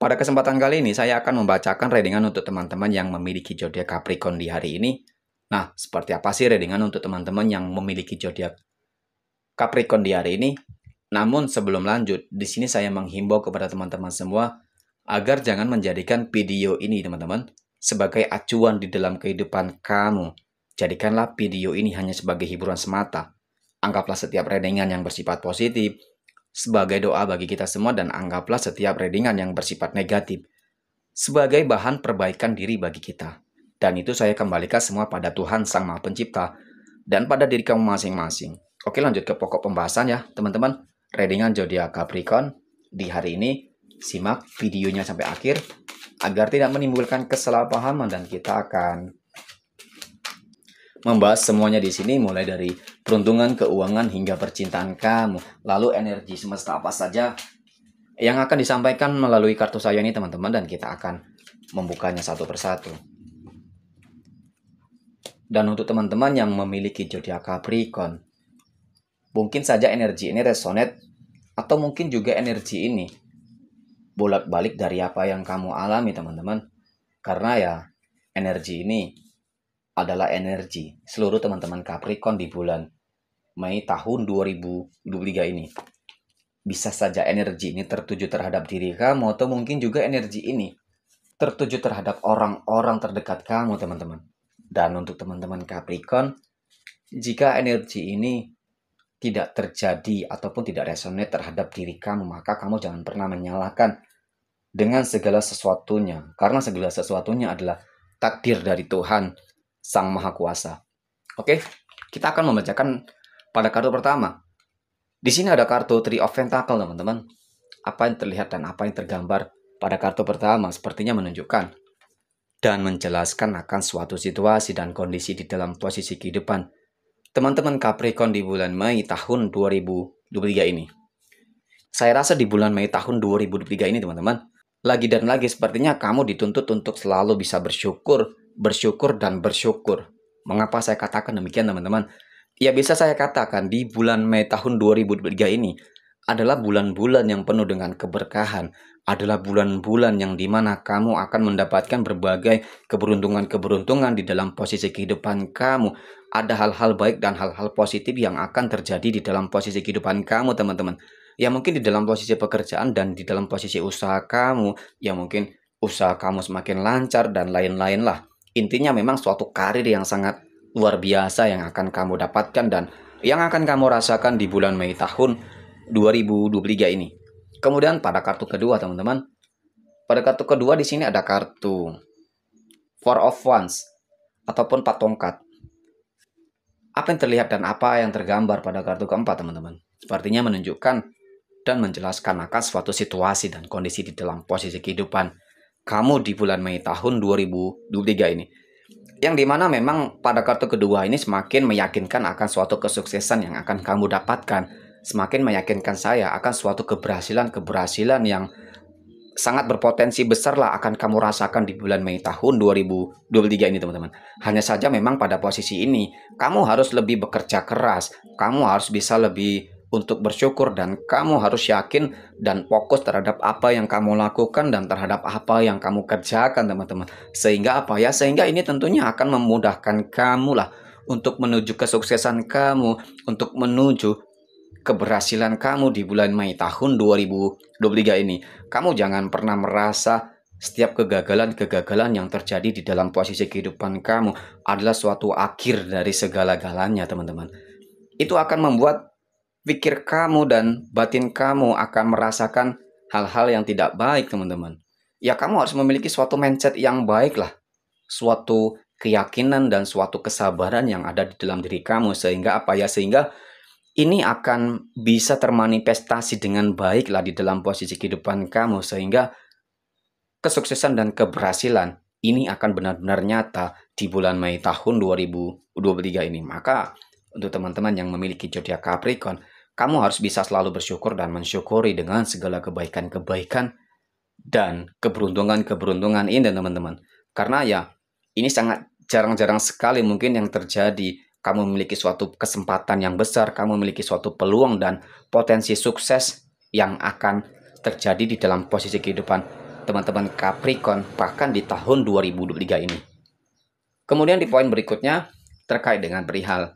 Pada kesempatan kali ini saya akan membacakan readingan untuk teman-teman yang memiliki zodiak Capricorn di hari ini. Nah, seperti apa sih readingan untuk teman-teman yang memiliki zodiak Capricorn di hari ini? Namun sebelum lanjut, di sini saya menghimbau kepada teman-teman semua agar jangan menjadikan video ini teman-teman sebagai acuan di dalam kehidupan kamu. Jadikanlah video ini hanya sebagai hiburan semata. Anggaplah setiap readingan yang bersifat positif sebagai doa bagi kita semua dan anggaplah setiap readingan yang bersifat negatif sebagai bahan perbaikan diri bagi kita. Dan itu saya kembalikan semua pada Tuhan Sang Maha Pencipta dan pada diri kamu masing-masing. Oke lanjut ke pokok pembahasan ya teman-teman. Readingan zodiak Capricorn di hari ini simak videonya sampai akhir agar tidak menimbulkan kesalahpahaman dan kita akan membahas semuanya di sini mulai dari peruntungan keuangan hingga percintaan kamu. Lalu energi semesta apa saja yang akan disampaikan melalui kartu saya ini teman-teman dan kita akan membukanya satu persatu. Dan untuk teman-teman yang memiliki zodiak Capricorn, mungkin saja energi ini resonate atau mungkin juga energi ini bolak-balik dari apa yang kamu alami teman-teman. Karena ya energi ini adalah energi seluruh teman-teman Capricorn di bulan Mei tahun 2023 ini. Bisa saja energi ini tertuju terhadap diri kamu atau mungkin juga energi ini tertuju terhadap orang-orang terdekat kamu, teman-teman. Dan untuk teman-teman Capricorn, jika energi ini tidak terjadi ataupun tidak resonate terhadap diri kamu, maka kamu jangan pernah menyalahkan dengan segala sesuatunya. Karena segala sesuatunya adalah takdir dari Tuhan Sang Maha Kuasa. Oke, kita akan membacakan pada kartu pertama. Di sini ada kartu Three of Pentacle, teman-teman. Apa yang terlihat dan apa yang tergambar pada kartu pertama sepertinya menunjukkan dan menjelaskan akan suatu situasi dan kondisi di dalam posisi kehidupan teman-teman Capricorn di bulan Mei tahun 2023 ini. Saya rasa di bulan Mei tahun 2023 ini teman-teman, lagi dan lagi sepertinya kamu dituntut untuk selalu bisa bersyukur bersyukur dan bersyukur. Mengapa saya katakan demikian teman-teman? Ya bisa saya katakan di bulan Mei tahun 2023 ini adalah bulan-bulan yang penuh dengan keberkahan, adalah bulan-bulan yang dimana kamu akan mendapatkan berbagai keberuntungan-keberuntungan di dalam posisi kehidupan kamu. Ada hal-hal baik dan hal-hal positif yang akan terjadi di dalam posisi kehidupan kamu, teman-teman. Ya mungkin di dalam posisi pekerjaan dan di dalam posisi usaha kamu, ya mungkin usaha kamu semakin lancar dan lain-lain lah intinya memang suatu karir yang sangat luar biasa yang akan kamu dapatkan dan yang akan kamu rasakan di bulan Mei tahun 2023 ini. Kemudian pada kartu kedua teman-teman, pada kartu kedua di sini ada kartu Four of Wands ataupun empat tongkat. Apa yang terlihat dan apa yang tergambar pada kartu keempat teman-teman? Sepertinya menunjukkan dan menjelaskan akan suatu situasi dan kondisi di dalam posisi kehidupan kamu di bulan Mei tahun 2023 ini. Yang dimana memang pada kartu kedua ini semakin meyakinkan akan suatu kesuksesan yang akan kamu dapatkan. Semakin meyakinkan saya akan suatu keberhasilan-keberhasilan yang sangat berpotensi besar lah akan kamu rasakan di bulan Mei tahun 2023 ini teman-teman. Hanya saja memang pada posisi ini kamu harus lebih bekerja keras, kamu harus bisa lebih untuk bersyukur dan kamu harus yakin dan fokus terhadap apa yang kamu lakukan dan terhadap apa yang kamu kerjakan teman-teman. Sehingga apa ya? Sehingga ini tentunya akan memudahkan kamu lah untuk menuju kesuksesan kamu, untuk menuju keberhasilan kamu di bulan Mei tahun 2023 ini. Kamu jangan pernah merasa setiap kegagalan-kegagalan yang terjadi di dalam posisi kehidupan kamu adalah suatu akhir dari segala-galanya, teman-teman. Itu akan membuat pikir kamu dan batin kamu akan merasakan hal-hal yang tidak baik, teman-teman. Ya, kamu harus memiliki suatu mindset yang baik lah. Suatu keyakinan dan suatu kesabaran yang ada di dalam diri kamu sehingga apa ya sehingga ini akan bisa termanifestasi dengan baik lah di dalam posisi kehidupan kamu sehingga kesuksesan dan keberhasilan ini akan benar-benar nyata di bulan Mei tahun 2023 ini. Maka untuk teman-teman yang memiliki zodiak Capricorn, kamu harus bisa selalu bersyukur dan mensyukuri dengan segala kebaikan-kebaikan dan keberuntungan-keberuntungan ini teman-teman. Karena ya ini sangat jarang-jarang sekali mungkin yang terjadi kamu memiliki suatu kesempatan yang besar, kamu memiliki suatu peluang dan potensi sukses yang akan terjadi di dalam posisi kehidupan teman-teman Capricorn bahkan di tahun 2023 ini. Kemudian di poin berikutnya terkait dengan perihal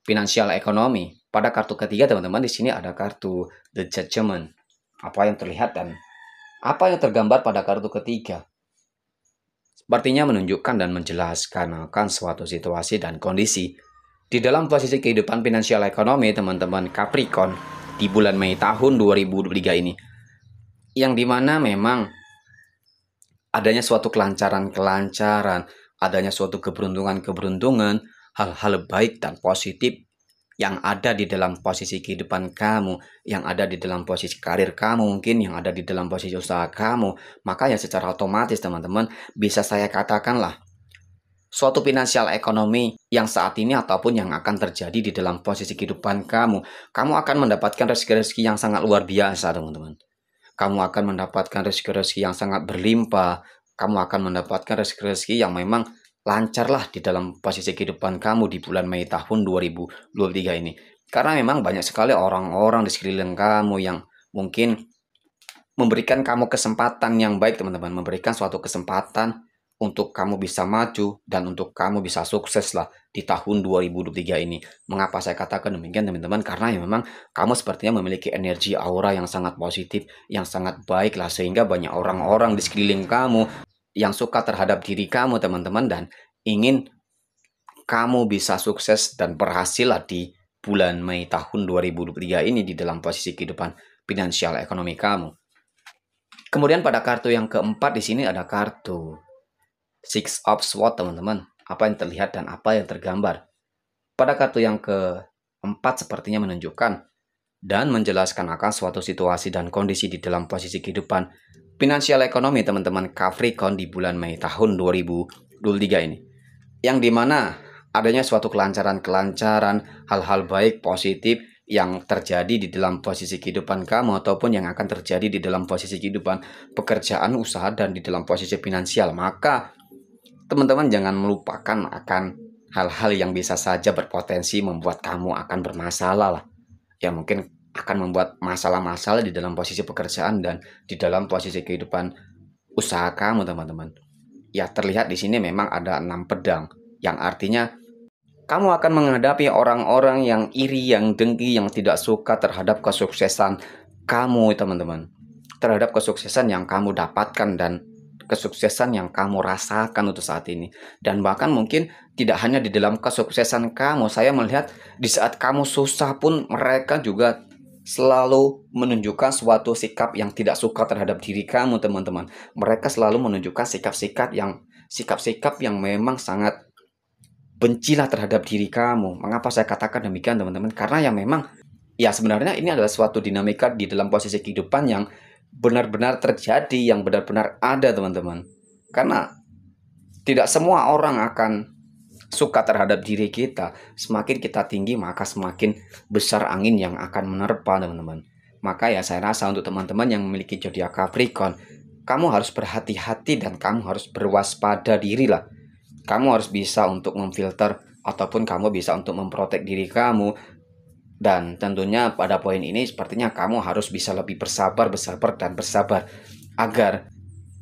finansial ekonomi. Pada kartu ketiga, teman-teman, di sini ada kartu The Judgment. Apa yang terlihat dan apa yang tergambar pada kartu ketiga? Sepertinya menunjukkan dan menjelaskan akan suatu situasi dan kondisi. Di dalam posisi kehidupan finansial ekonomi, teman-teman Capricorn, di bulan Mei tahun 2023 ini, yang dimana memang adanya suatu kelancaran-kelancaran, adanya suatu keberuntungan-keberuntungan, hal-hal baik dan positif yang ada di dalam posisi kehidupan kamu, yang ada di dalam posisi karir kamu mungkin, yang ada di dalam posisi usaha kamu. Maka ya secara otomatis teman-teman bisa saya katakanlah suatu finansial ekonomi yang saat ini ataupun yang akan terjadi di dalam posisi kehidupan kamu, kamu akan mendapatkan rezeki-rezeki yang sangat luar biasa teman-teman. Kamu akan mendapatkan rezeki-rezeki yang sangat berlimpah, kamu akan mendapatkan rezeki-rezeki yang memang lancarlah di dalam posisi kehidupan kamu di bulan Mei tahun 2023 ini. Karena memang banyak sekali orang-orang di sekeliling kamu yang mungkin memberikan kamu kesempatan yang baik teman-teman, memberikan suatu kesempatan untuk kamu bisa maju dan untuk kamu bisa sukses lah di tahun 2023 ini. Mengapa saya katakan demikian teman-teman? Karena ya memang kamu sepertinya memiliki energi aura yang sangat positif, yang sangat baik lah sehingga banyak orang-orang di sekeliling kamu yang suka terhadap diri kamu teman-teman dan ingin kamu bisa sukses dan berhasil di bulan Mei tahun 2023 ini di dalam posisi kehidupan finansial ekonomi kamu. Kemudian pada kartu yang keempat di sini ada kartu Six of Swords teman-teman. Apa yang terlihat dan apa yang tergambar. Pada kartu yang keempat sepertinya menunjukkan dan menjelaskan akan suatu situasi dan kondisi di dalam posisi kehidupan finansial ekonomi teman-teman Capricorn di bulan Mei tahun 2023 ini. Yang dimana adanya suatu kelancaran-kelancaran, hal-hal baik, positif yang terjadi di dalam posisi kehidupan kamu ataupun yang akan terjadi di dalam posisi kehidupan pekerjaan, usaha, dan di dalam posisi finansial. Maka teman-teman jangan melupakan akan hal-hal yang bisa saja berpotensi membuat kamu akan bermasalah lah. Ya mungkin akan membuat masalah-masalah di dalam posisi pekerjaan dan di dalam posisi kehidupan usaha kamu teman-teman. Ya terlihat di sini memang ada enam pedang yang artinya kamu akan menghadapi orang-orang yang iri, yang dengki, yang tidak suka terhadap kesuksesan kamu teman-teman. Terhadap kesuksesan yang kamu dapatkan dan kesuksesan yang kamu rasakan untuk saat ini. Dan bahkan mungkin tidak hanya di dalam kesuksesan kamu, saya melihat di saat kamu susah pun mereka juga selalu menunjukkan suatu sikap yang tidak suka terhadap diri kamu, teman-teman. Mereka selalu menunjukkan sikap-sikap yang sikap-sikap yang memang sangat bencilah terhadap diri kamu. Mengapa saya katakan demikian, teman-teman? Karena yang memang ya sebenarnya ini adalah suatu dinamika di dalam posisi kehidupan yang benar-benar terjadi, yang benar-benar ada, teman-teman. Karena tidak semua orang akan suka terhadap diri kita, semakin kita tinggi maka semakin besar angin yang akan menerpa teman-teman. Maka ya saya rasa untuk teman-teman yang memiliki zodiak Capricorn, kamu harus berhati-hati dan kamu harus berwaspada diri lah Kamu harus bisa untuk memfilter ataupun kamu bisa untuk memprotek diri kamu dan tentunya pada poin ini sepertinya kamu harus bisa lebih bersabar, bersabar dan bersabar agar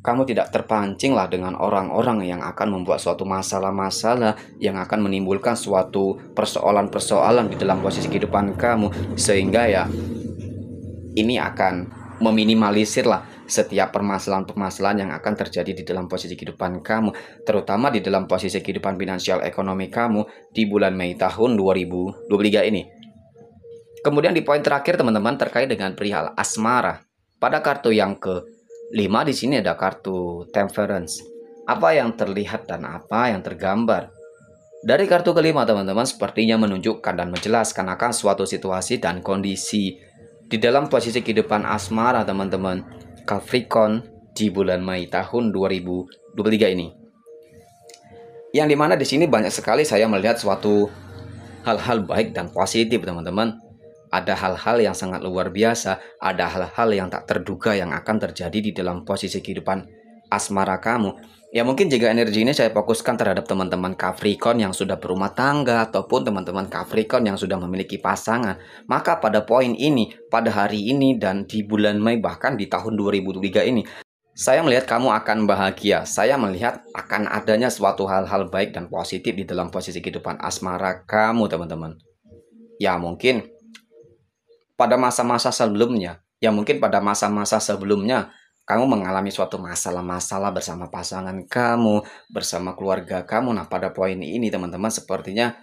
kamu tidak terpancinglah dengan orang-orang yang akan membuat suatu masalah-masalah yang akan menimbulkan suatu persoalan-persoalan di dalam posisi kehidupan kamu sehingga ya ini akan meminimalisirlah setiap permasalahan-permasalahan yang akan terjadi di dalam posisi kehidupan kamu terutama di dalam posisi kehidupan finansial ekonomi kamu di bulan Mei tahun 2023 ini kemudian di poin terakhir teman-teman terkait dengan perihal asmara pada kartu yang ke 5 di sini ada kartu temperance. Apa yang terlihat dan apa yang tergambar? Dari kartu kelima teman-teman sepertinya menunjukkan dan menjelaskan akan suatu situasi dan kondisi di dalam posisi kehidupan asmara teman-teman Capricorn di bulan Mei tahun 2023 ini. Yang dimana di sini banyak sekali saya melihat suatu hal-hal baik dan positif teman-teman ada hal-hal yang sangat luar biasa, ada hal-hal yang tak terduga yang akan terjadi di dalam posisi kehidupan asmara kamu. Ya mungkin jika energi ini saya fokuskan terhadap teman-teman Capricorn yang sudah berumah tangga ataupun teman-teman Capricorn yang sudah memiliki pasangan. Maka pada poin ini, pada hari ini dan di bulan Mei bahkan di tahun 2023 ini, saya melihat kamu akan bahagia. Saya melihat akan adanya suatu hal-hal baik dan positif di dalam posisi kehidupan asmara kamu, teman-teman. Ya mungkin pada masa-masa sebelumnya. Ya mungkin pada masa-masa sebelumnya kamu mengalami suatu masalah-masalah bersama pasangan kamu, bersama keluarga kamu. Nah, pada poin ini teman-teman sepertinya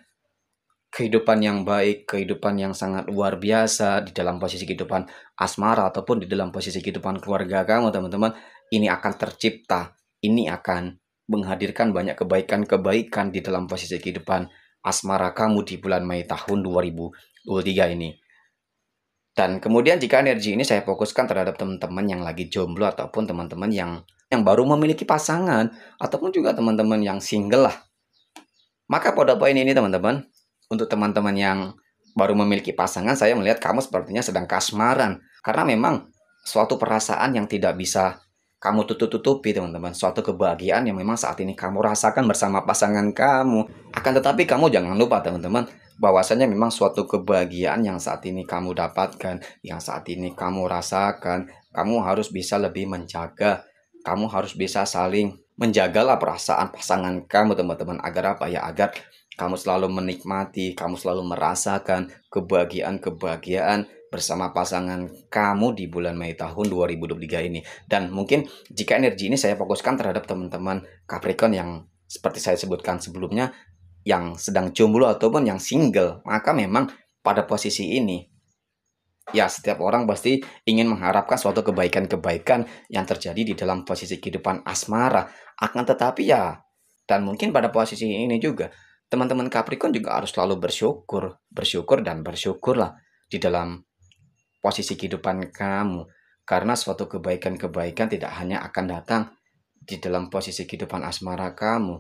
kehidupan yang baik, kehidupan yang sangat luar biasa di dalam posisi kehidupan asmara ataupun di dalam posisi kehidupan keluarga kamu, teman-teman, ini akan tercipta. Ini akan menghadirkan banyak kebaikan-kebaikan di dalam posisi kehidupan asmara kamu di bulan Mei tahun 2023 ini. Dan kemudian jika energi ini saya fokuskan terhadap teman-teman yang lagi jomblo ataupun teman-teman yang yang baru memiliki pasangan ataupun juga teman-teman yang single lah. Maka pada poin ini teman-teman, untuk teman-teman yang baru memiliki pasangan saya melihat kamu sepertinya sedang kasmaran karena memang suatu perasaan yang tidak bisa kamu tutup-tutupi teman-teman suatu kebahagiaan yang memang saat ini kamu rasakan bersama pasangan kamu akan tetapi kamu jangan lupa teman-teman bahwasanya memang suatu kebahagiaan yang saat ini kamu dapatkan, yang saat ini kamu rasakan, kamu harus bisa lebih menjaga, kamu harus bisa saling menjagalah perasaan pasangan kamu teman-teman agar apa ya agar kamu selalu menikmati, kamu selalu merasakan kebahagiaan-kebahagiaan bersama pasangan kamu di bulan Mei tahun 2023 ini. Dan mungkin jika energi ini saya fokuskan terhadap teman-teman Capricorn yang seperti saya sebutkan sebelumnya, yang sedang jomblo ataupun yang single, maka memang pada posisi ini ya setiap orang pasti ingin mengharapkan suatu kebaikan-kebaikan yang terjadi di dalam posisi kehidupan asmara. Akan tetapi ya dan mungkin pada posisi ini juga teman-teman Capricorn juga harus selalu bersyukur, bersyukur dan bersyukurlah di dalam posisi kehidupan kamu karena suatu kebaikan-kebaikan tidak hanya akan datang di dalam posisi kehidupan asmara kamu,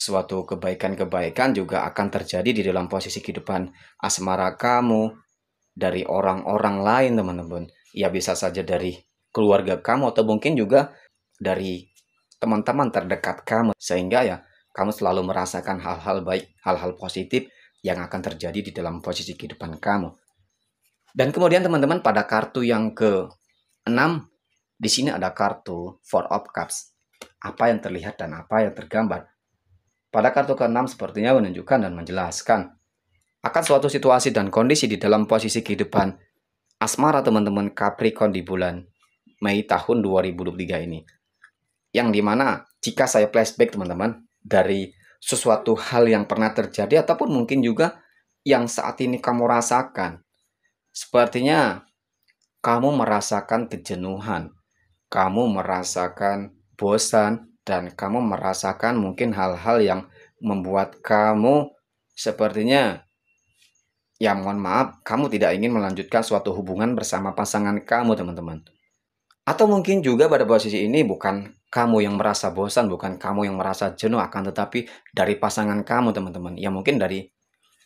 suatu kebaikan-kebaikan juga akan terjadi di dalam posisi kehidupan asmara kamu dari orang-orang lain teman-teman ya bisa saja dari keluarga kamu atau mungkin juga dari teman-teman terdekat kamu sehingga ya kamu selalu merasakan hal-hal baik hal-hal positif yang akan terjadi di dalam posisi kehidupan kamu dan kemudian teman-teman pada kartu yang ke 6 di sini ada kartu Four of Cups apa yang terlihat dan apa yang tergambar pada kartu ke-6 sepertinya menunjukkan dan menjelaskan akan suatu situasi dan kondisi di dalam posisi kehidupan asmara teman-teman Capricorn di bulan Mei tahun 2023 ini. Yang dimana jika saya flashback teman-teman dari sesuatu hal yang pernah terjadi ataupun mungkin juga yang saat ini kamu rasakan. Sepertinya kamu merasakan kejenuhan, kamu merasakan bosan, dan kamu merasakan mungkin hal-hal yang membuat kamu sepertinya ya mohon maaf, kamu tidak ingin melanjutkan suatu hubungan bersama pasangan kamu, teman-teman. Atau mungkin juga pada posisi ini bukan kamu yang merasa bosan, bukan kamu yang merasa jenuh akan tetapi dari pasangan kamu, teman-teman. Ya mungkin dari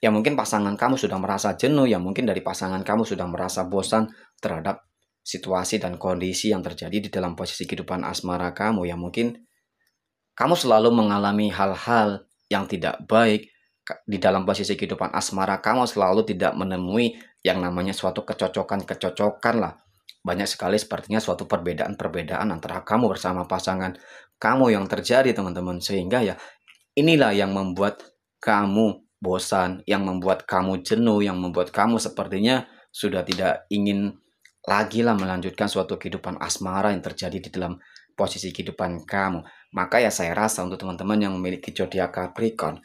ya mungkin pasangan kamu sudah merasa jenuh, ya mungkin dari pasangan kamu sudah merasa bosan terhadap situasi dan kondisi yang terjadi di dalam posisi kehidupan asmara kamu. Ya mungkin kamu selalu mengalami hal-hal yang tidak baik di dalam posisi kehidupan asmara kamu selalu tidak menemui yang namanya suatu kecocokan-kecocokan lah. Banyak sekali sepertinya suatu perbedaan-perbedaan antara kamu bersama pasangan kamu yang terjadi teman-teman. Sehingga ya inilah yang membuat kamu bosan, yang membuat kamu jenuh, yang membuat kamu sepertinya sudah tidak ingin lagi lah melanjutkan suatu kehidupan asmara yang terjadi di dalam posisi kehidupan kamu. Maka ya saya rasa untuk teman-teman yang memiliki zodiak Capricorn,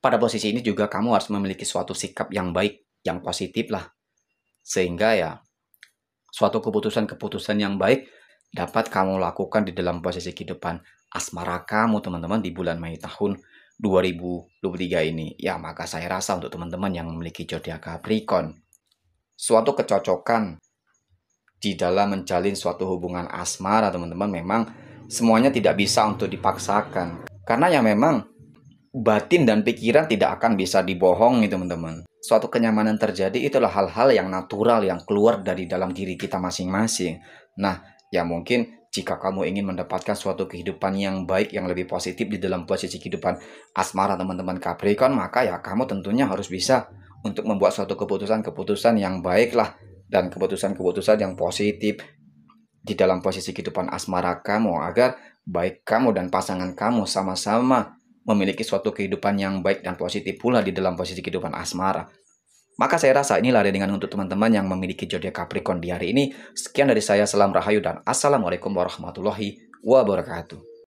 pada posisi ini juga kamu harus memiliki suatu sikap yang baik, yang positif lah. Sehingga ya suatu keputusan-keputusan yang baik dapat kamu lakukan di dalam posisi kehidupan asmara kamu teman-teman di bulan Mei tahun 2023 ini. Ya maka saya rasa untuk teman-teman yang memiliki zodiak Capricorn, suatu kecocokan di dalam menjalin suatu hubungan asmara teman-teman memang semuanya tidak bisa untuk dipaksakan. Karena ya memang batin dan pikiran tidak akan bisa dibohongi gitu, teman-teman. Suatu kenyamanan terjadi itulah hal-hal yang natural yang keluar dari dalam diri kita masing-masing. Nah, ya mungkin jika kamu ingin mendapatkan suatu kehidupan yang baik, yang lebih positif di dalam posisi kehidupan asmara teman-teman Capricorn, maka ya kamu tentunya harus bisa untuk membuat suatu keputusan-keputusan yang baiklah dan keputusan-keputusan yang positif di dalam posisi kehidupan asmara kamu agar baik kamu dan pasangan kamu sama-sama memiliki suatu kehidupan yang baik dan positif pula di dalam posisi kehidupan asmara. Maka saya rasa inilah dengan untuk teman-teman yang memiliki zodiak Capricorn di hari ini. Sekian dari saya, salam rahayu dan assalamualaikum warahmatullahi wabarakatuh.